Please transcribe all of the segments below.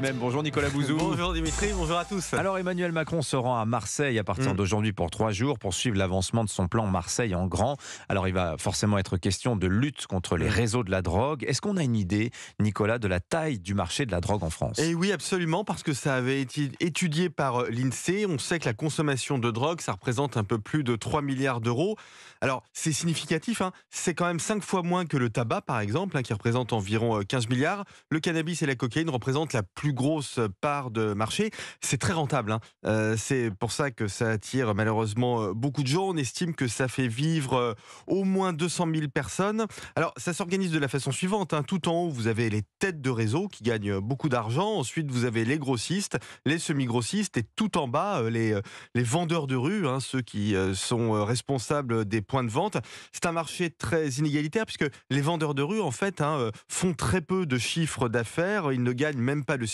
même. Bonjour Nicolas Bouzou. Bonjour Dimitri, bonjour à tous. Alors Emmanuel Macron se rend à Marseille à partir mm. d'aujourd'hui pour trois jours pour suivre l'avancement de son plan Marseille en grand. Alors il va forcément être question de lutte contre les mm. réseaux de la drogue. Est-ce qu'on a une idée, Nicolas, de la taille du marché de la drogue en France Eh oui, absolument, parce que ça avait été étudié par euh, l'INSEE. On sait que la consommation de drogue, ça représente un peu plus de 3 milliards d'euros. Alors c'est significatif, hein. c'est quand même 5 fois moins que le tabac par exemple, hein, qui représente environ 15 euh, milliards. Le cannabis et la cocaïne représentent la plus grosse part de marché. C'est très rentable. Hein. Euh, c'est pour ça que ça attire malheureusement euh, beaucoup de gens. On estime que ça fait vivre euh, au moins 200 000 personnes. Alors, ça s'organise de la façon suivante. Hein. Tout en haut, vous avez les têtes de réseau qui gagnent beaucoup d'argent. Ensuite, vous avez les grossistes, les semi-grossistes et tout en bas, les, les vendeurs de rue, hein, ceux qui sont responsables des points de vente. C'est un marché très inégalitaire puisque les vendeurs de rue, en fait, font très peu de chiffres d'affaires. Ils ne gagnent même pas le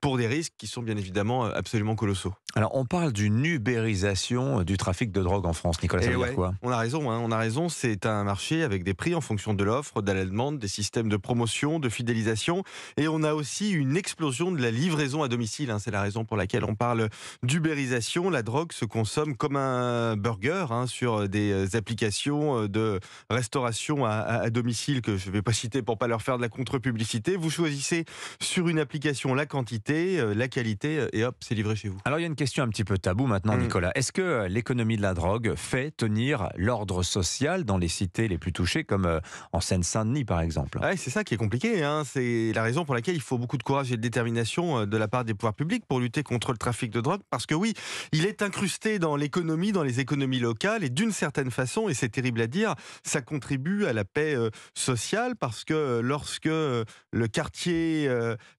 pour des risques qui sont bien évidemment euh, absolument colossaux alors, on parle d'une ubérisation euh, du trafic de drogue en France. Nicolas, ça eh quoi On a raison, hein, on a raison. C'est un marché avec des prix en fonction de l'offre, de la demande, des systèmes de promotion, de fidélisation. Et on a aussi une explosion de la livraison à domicile. Hein. C'est la raison pour laquelle on parle d'ubérisation. La drogue se consomme comme un burger hein, sur des applications euh, de restauration à, domicile que je ne vais pas citer pour pas leur faire de la contre-publicité. Vous choisissez sur une application la quantité, euh, la qualité et hop, c'est livré chez vous question un petit peu tabou maintenant, mmh. Nicolas. Est-ce que euh, l'économie de la drogue fait tenir l'ordre social dans les cités les plus touchées, comme euh, en Seine-Saint-Denis par exemple ah ouais, C'est ça qui est compliqué. Hein. C'est la raison pour laquelle il faut beaucoup de courage et de détermination euh, de la part des pouvoirs publics pour lutter contre le trafic de drogue. Parce que oui, il est incrusté dans l'économie, dans les économies locales, et d'une certaine façon, et c'est terrible à dire, ça contribue à la paix sociale parce que lorsque le quartier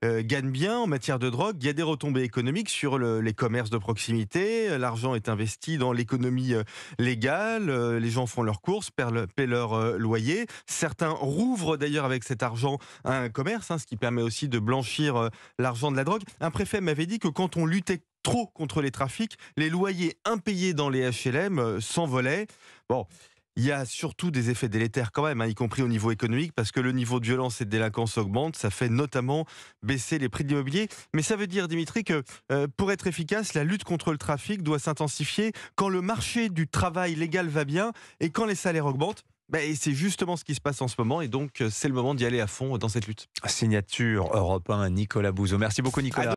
gagne bien en matière de drogue, il y a des retombées économiques sur les commerces de proximité, euh, l'argent est investi dans l'économie euh, légale, euh, les gens font leurs courses, paient leur loyer, certains rouvrent d'ailleurs avec cet argent un commerce, hein, ce qui permet aussi de blanchir l'argent de la drogue. Un préfet m'avait dit que quand on luttait trop contre les trafics, les loyers impayés dans les HLM s'envolaient. Bon, il y a surtout des effets délétères quand même, hein, y compris au niveau économique, parce que le niveau de violence et de délinquance augmente, ça fait notamment baisser les prix de l'immobilier. Mais ça veut dire, Dimitri, que euh, pour être efficace, la lutte contre le trafic doit s'intensifier quand le marché du travail légal va bien et quand les salaires augmentent. Bah, et c'est justement ce qui se passe en ce moment, et donc euh, c'est le moment d'y aller à fond dans cette lutte. Signature Europe 1, Nicolas Bouzeau. Merci beaucoup, Nicolas.